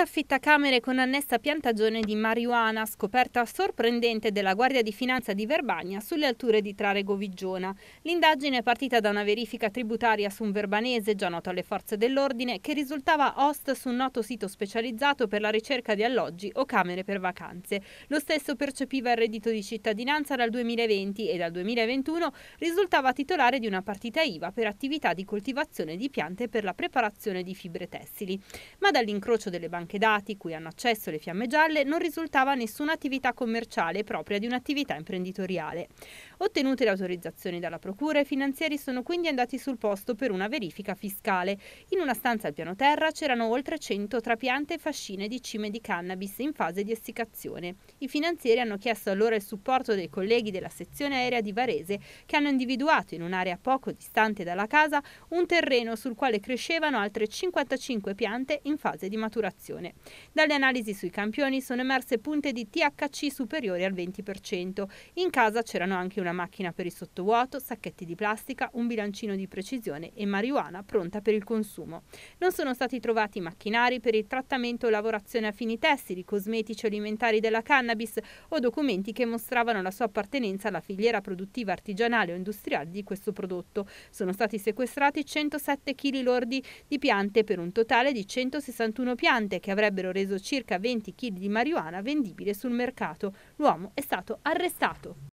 affittacamere con annessa piantagione di marijuana, scoperta sorprendente della Guardia di Finanza di Verbagna sulle alture di Trarego Vigiona. L'indagine è partita da una verifica tributaria su un verbanese già noto alle forze dell'ordine che risultava host su un noto sito specializzato per la ricerca di alloggi o camere per vacanze. Lo stesso percepiva il reddito di cittadinanza dal 2020 e dal 2021 risultava titolare di una partita IVA per attività di coltivazione di piante per la preparazione di fibre tessili. Ma dall'incrocio delle banche anche dati cui hanno accesso le fiamme gialle, non risultava nessuna attività commerciale propria di un'attività imprenditoriale. Ottenute le autorizzazioni dalla Procura, i finanzieri sono quindi andati sul posto per una verifica fiscale. In una stanza al piano terra c'erano oltre 100 trapiante e fascine di cime di cannabis in fase di essiccazione. I finanzieri hanno chiesto allora il supporto dei colleghi della sezione aerea di Varese che hanno individuato in un'area poco distante dalla casa un terreno sul quale crescevano altre 55 piante in fase di maturazione popolazione. Dalle analisi sui campioni sono emerse punte di THC superiori al 20%. In casa c'erano anche una macchina per il sottovuoto, sacchetti di plastica, un bilancino di precisione e marijuana pronta per il consumo. Non sono stati trovati macchinari per il trattamento o lavorazione a fini tessili, cosmetici alimentari della cannabis o documenti che mostravano la sua appartenenza alla filiera produttiva artigianale o industriale di questo prodotto. Sono stati sequestrati 107 kg lordi di piante per un totale di 161 piante sospette che avrebbero reso circa 20 kg di marijuana vendibile sul mercato. L'uomo è stato arrestato.